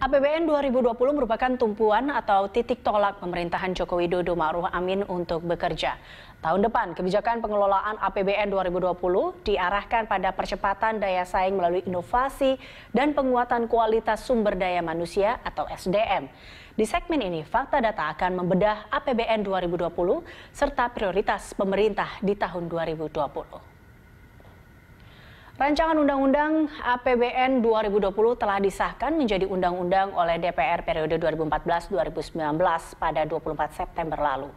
APBN 2020 merupakan tumpuan atau titik tolak pemerintahan Joko Widodo Ma'ruf Amin untuk bekerja. Tahun depan, kebijakan pengelolaan APBN 2020 diarahkan pada percepatan daya saing melalui inovasi dan penguatan kualitas sumber daya manusia atau SDM. Di segmen ini, Fakta Data akan membedah APBN 2020 serta prioritas pemerintah di tahun 2020. Rancangan Undang-Undang APBN 2020 telah disahkan menjadi undang-undang oleh DPR periode 2014-2019 pada 24 September lalu.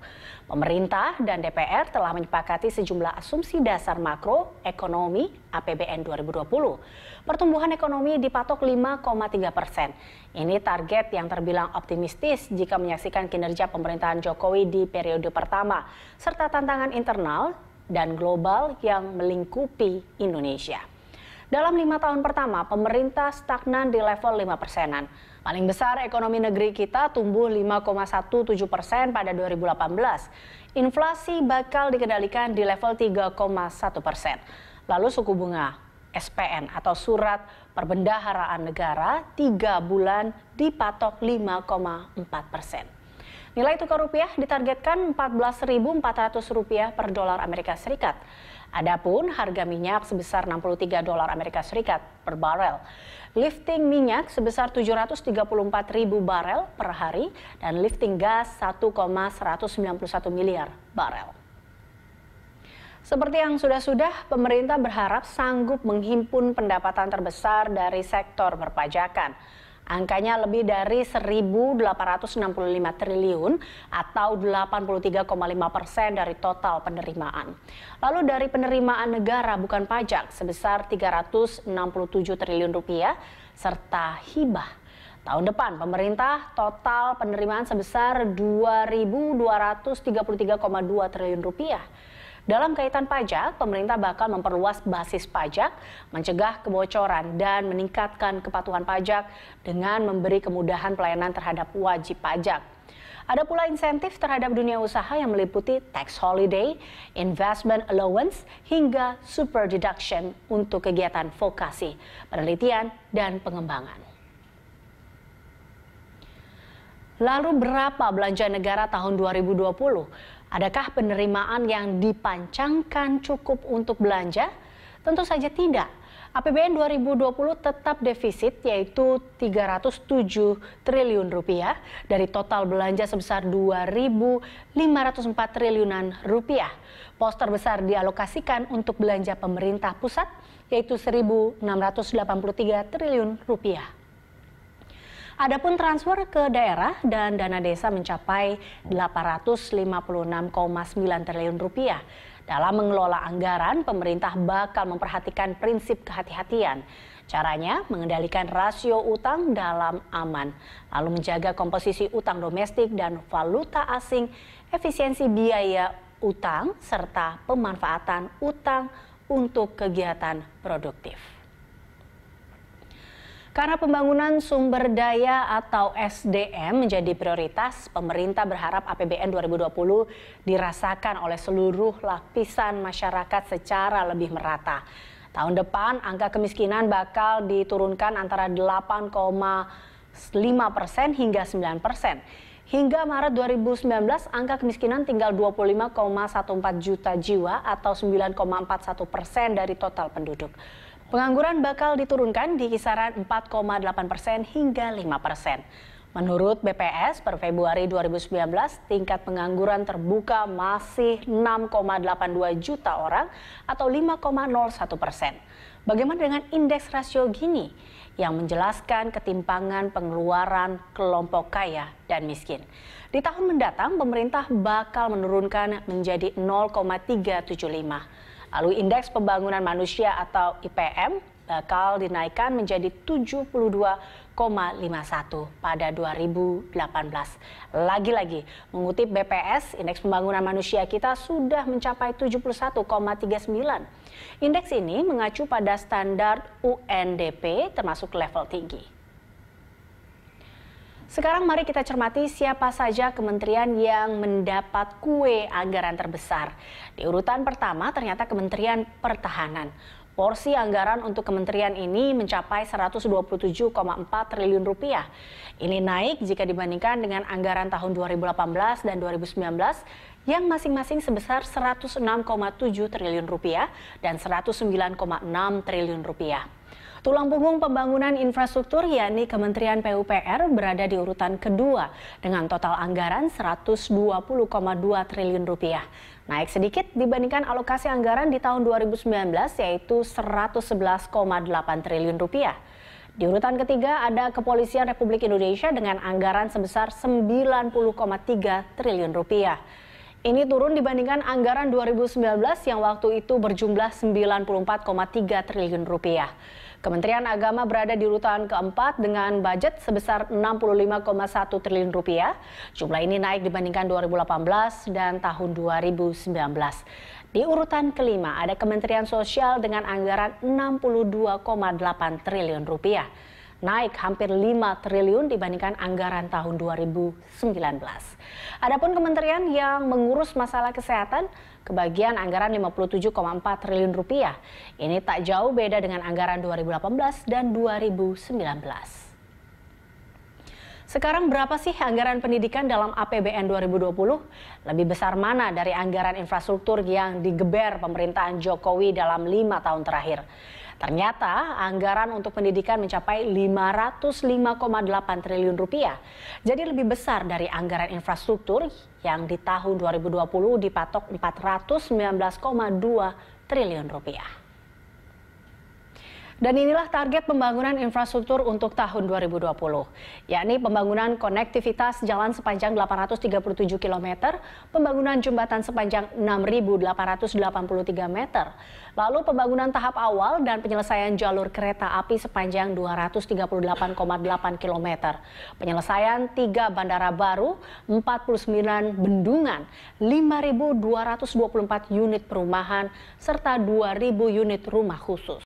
Pemerintah dan DPR telah menyepakati sejumlah asumsi dasar makro ekonomi APBN 2020. Pertumbuhan ekonomi dipatok 5,3 persen. Ini target yang terbilang optimistis jika menyaksikan kinerja pemerintahan Jokowi di periode pertama, serta tantangan internal dan global yang melingkupi Indonesia. Dalam lima tahun pertama, pemerintah stagnan di level 5 persenan. Paling besar ekonomi negeri kita tumbuh 5,17 persen pada 2018. Inflasi bakal dikendalikan di level 3,1 persen. Lalu suku bunga SPN atau Surat Perbendaharaan Negara 3 bulan dipatok 5,4 persen. Nilai tukar rupiah ditargetkan 14.400 rupiah per dolar Amerika Serikat. Adapun harga minyak sebesar 63 dolar Amerika Serikat per barel. Lifting minyak sebesar 734 ribu barel per hari dan lifting gas 1,191 miliar barel. Seperti yang sudah-sudah, pemerintah berharap sanggup menghimpun pendapatan terbesar dari sektor perpajakan. Angkanya lebih dari 1.865 triliun atau 83,5 persen dari total penerimaan. Lalu dari penerimaan negara bukan pajak sebesar 367 triliun rupiah serta hibah Tahun depan pemerintah total penerimaan sebesar 2.233,2 triliun rupiah. Dalam kaitan pajak, pemerintah bakal memperluas basis pajak, mencegah kebocoran, dan meningkatkan kepatuhan pajak dengan memberi kemudahan pelayanan terhadap wajib pajak. Ada pula insentif terhadap dunia usaha yang meliputi tax holiday, investment allowance, hingga super deduction untuk kegiatan vokasi, penelitian, dan pengembangan. Lalu berapa belanja negara tahun 2020? Adakah penerimaan yang dipancangkan cukup untuk belanja? Tentu saja tidak. APBN 2020 tetap defisit yaitu 307 triliun rupiah dari total belanja sebesar 2.504 triliunan rupiah. Pos terbesar dialokasikan untuk belanja pemerintah pusat yaitu 1.683 triliun rupiah. Adapun transfer ke daerah dan dana desa mencapai 856,9 triliun rupiah. Dalam mengelola anggaran, pemerintah bakal memperhatikan prinsip kehati-hatian. Caranya mengendalikan rasio utang dalam aman, lalu menjaga komposisi utang domestik dan valuta asing, efisiensi biaya utang, serta pemanfaatan utang untuk kegiatan produktif. Karena pembangunan sumber daya atau SDM menjadi prioritas, pemerintah berharap APBN 2020 dirasakan oleh seluruh lapisan masyarakat secara lebih merata. Tahun depan angka kemiskinan bakal diturunkan antara 8,5 persen hingga 9 persen. Hingga Maret 2019, angka kemiskinan tinggal 25,14 juta jiwa atau 9,41 persen dari total penduduk. Pengangguran bakal diturunkan di kisaran 4,8 persen hingga 5 persen. Menurut BPS, per Februari 2019, tingkat pengangguran terbuka masih 6,82 juta orang atau 5,01 persen. Bagaimana dengan indeks rasio Gini yang menjelaskan ketimpangan pengeluaran kelompok kaya dan miskin? Di tahun mendatang, pemerintah bakal menurunkan menjadi 0,375. Lalu indeks pembangunan manusia atau IPM bakal dinaikkan menjadi 72,51 pada 2018. Lagi-lagi, mengutip BPS, indeks pembangunan manusia kita sudah mencapai 71,39. Indeks ini mengacu pada standar UNDP termasuk level tinggi. Sekarang mari kita cermati siapa saja kementerian yang mendapat kue anggaran terbesar. Di urutan pertama ternyata Kementerian Pertahanan. Porsi anggaran untuk kementerian ini mencapai 127,4 triliun rupiah. Ini naik jika dibandingkan dengan anggaran tahun 2018 dan 2019 yang masing-masing sebesar 106,7 triliun rupiah dan 109,6 triliun rupiah. Tulang punggung pembangunan infrastruktur yakni Kementerian PUPR berada di urutan kedua dengan total anggaran 120,2 triliun rupiah. Naik sedikit dibandingkan alokasi anggaran di tahun 2019 yaitu 111,8 triliun rupiah. Di urutan ketiga ada Kepolisian Republik Indonesia dengan anggaran sebesar 90,3 triliun rupiah. Ini turun dibandingkan anggaran 2019 yang waktu itu berjumlah 94,3 triliun rupiah. Kementerian Agama berada di urutan keempat dengan budget sebesar 65,1 triliun rupiah. Jumlah ini naik dibandingkan 2018 dan tahun 2019. Di urutan kelima ada Kementerian Sosial dengan anggaran 62,8 triliun rupiah naik hampir 5 triliun dibandingkan anggaran tahun 2019. Adapun kementerian yang mengurus masalah kesehatan kebagian anggaran 57,4 triliun rupiah. Ini tak jauh beda dengan anggaran 2018 dan 2019. Sekarang berapa sih anggaran pendidikan dalam APBN 2020? Lebih besar mana dari anggaran infrastruktur yang digeber pemerintahan Jokowi dalam lima tahun terakhir? Ternyata anggaran untuk pendidikan mencapai 505,8 triliun rupiah. Jadi lebih besar dari anggaran infrastruktur yang di tahun 2020 dipatok 419,2 triliun rupiah. Dan inilah target pembangunan infrastruktur untuk tahun 2020, yakni pembangunan konektivitas jalan sepanjang 837 km, pembangunan jembatan sepanjang 6.883 meter, lalu pembangunan tahap awal dan penyelesaian jalur kereta api sepanjang 238,8 km, penyelesaian 3 bandara baru, 49 bendungan, 5.224 unit perumahan, serta 2.000 unit rumah khusus.